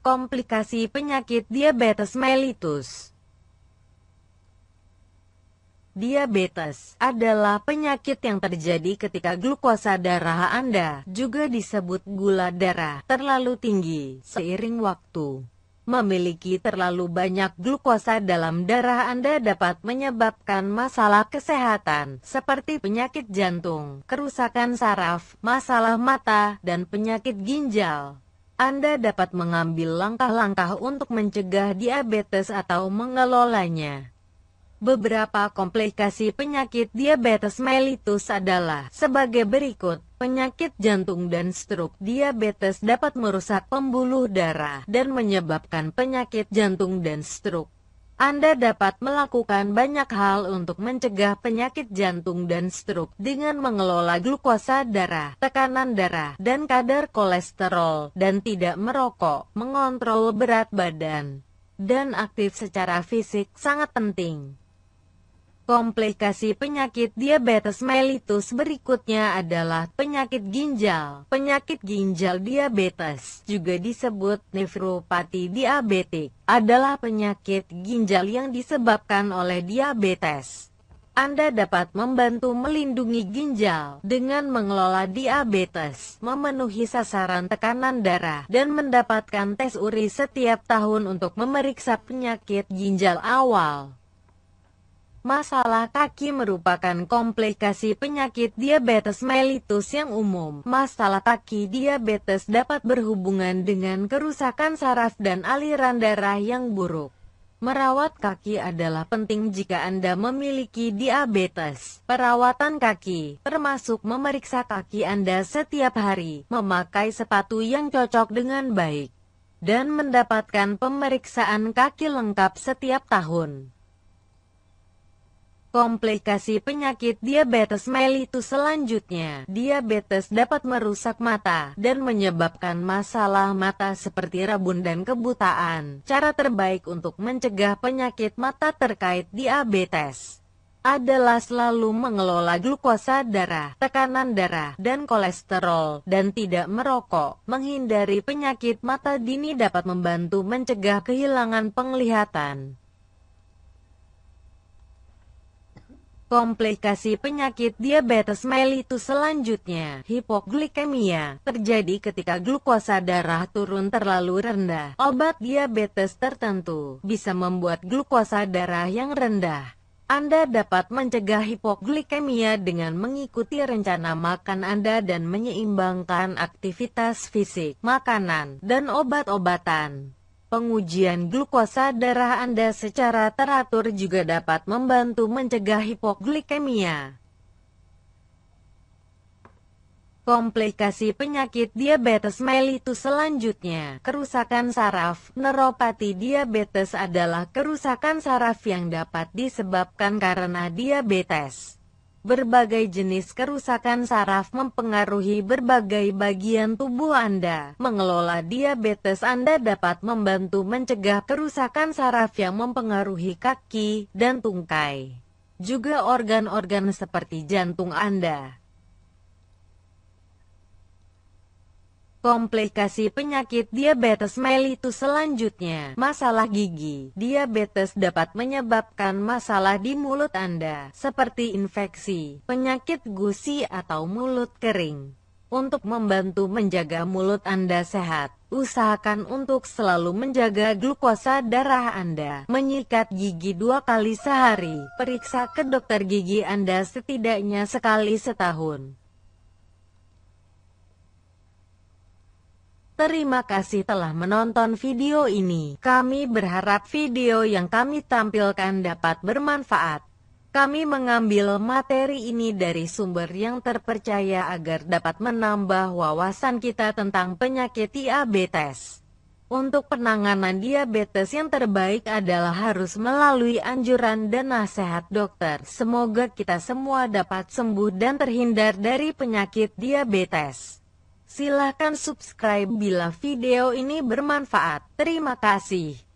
komplikasi penyakit diabetes mellitus. Diabetes adalah penyakit yang terjadi ketika glukosa darah Anda, juga disebut gula darah, terlalu tinggi seiring waktu. Memiliki terlalu banyak glukosa dalam darah Anda dapat menyebabkan masalah kesehatan, seperti penyakit jantung, kerusakan saraf, masalah mata, dan penyakit ginjal. Anda dapat mengambil langkah-langkah untuk mencegah diabetes atau mengelolanya. Beberapa komplikasi penyakit diabetes mellitus adalah sebagai berikut. Penyakit jantung dan stroke diabetes dapat merusak pembuluh darah dan menyebabkan penyakit jantung dan stroke. Anda dapat melakukan banyak hal untuk mencegah penyakit jantung dan stroke dengan mengelola glukosa darah, tekanan darah, dan kadar kolesterol, dan tidak merokok, mengontrol berat badan, dan aktif secara fisik sangat penting. Komplikasi penyakit diabetes mellitus berikutnya adalah penyakit ginjal. Penyakit ginjal diabetes juga disebut nefropati diabetik adalah penyakit ginjal yang disebabkan oleh diabetes. Anda dapat membantu melindungi ginjal dengan mengelola diabetes, memenuhi sasaran tekanan darah, dan mendapatkan tes uri setiap tahun untuk memeriksa penyakit ginjal awal. Masalah kaki merupakan komplikasi penyakit diabetes mellitus yang umum. Masalah kaki diabetes dapat berhubungan dengan kerusakan saraf dan aliran darah yang buruk. Merawat kaki adalah penting jika Anda memiliki diabetes. Perawatan kaki, termasuk memeriksa kaki Anda setiap hari, memakai sepatu yang cocok dengan baik, dan mendapatkan pemeriksaan kaki lengkap setiap tahun. Komplikasi penyakit diabetes mellitus selanjutnya, diabetes dapat merusak mata dan menyebabkan masalah mata seperti rabun dan kebutaan. Cara terbaik untuk mencegah penyakit mata terkait diabetes adalah selalu mengelola glukosa darah, tekanan darah, dan kolesterol, dan tidak merokok. Menghindari penyakit mata dini dapat membantu mencegah kehilangan penglihatan. Komplikasi penyakit diabetes mellitus selanjutnya, hipoglikemia, terjadi ketika glukosa darah turun terlalu rendah. Obat diabetes tertentu bisa membuat glukosa darah yang rendah. Anda dapat mencegah hipoglikemia dengan mengikuti rencana makan Anda dan menyeimbangkan aktivitas fisik, makanan, dan obat-obatan. Pengujian glukosa darah Anda secara teratur juga dapat membantu mencegah hipoglikemia. Komplikasi penyakit diabetes mellitus selanjutnya, kerusakan saraf, neuropati diabetes adalah kerusakan saraf yang dapat disebabkan karena diabetes. Berbagai jenis kerusakan saraf mempengaruhi berbagai bagian tubuh Anda. Mengelola diabetes Anda dapat membantu mencegah kerusakan saraf yang mempengaruhi kaki dan tungkai. Juga organ-organ seperti jantung Anda. Komplikasi penyakit diabetes mellitus selanjutnya, masalah gigi. Diabetes dapat menyebabkan masalah di mulut Anda, seperti infeksi, penyakit gusi atau mulut kering. Untuk membantu menjaga mulut Anda sehat, usahakan untuk selalu menjaga glukosa darah Anda. Menyikat gigi dua kali sehari, periksa ke dokter gigi Anda setidaknya sekali setahun. Terima kasih telah menonton video ini. Kami berharap video yang kami tampilkan dapat bermanfaat. Kami mengambil materi ini dari sumber yang terpercaya agar dapat menambah wawasan kita tentang penyakit diabetes. Untuk penanganan diabetes yang terbaik adalah harus melalui anjuran dan nasihat dokter. Semoga kita semua dapat sembuh dan terhindar dari penyakit diabetes. Silahkan subscribe bila video ini bermanfaat. Terima kasih.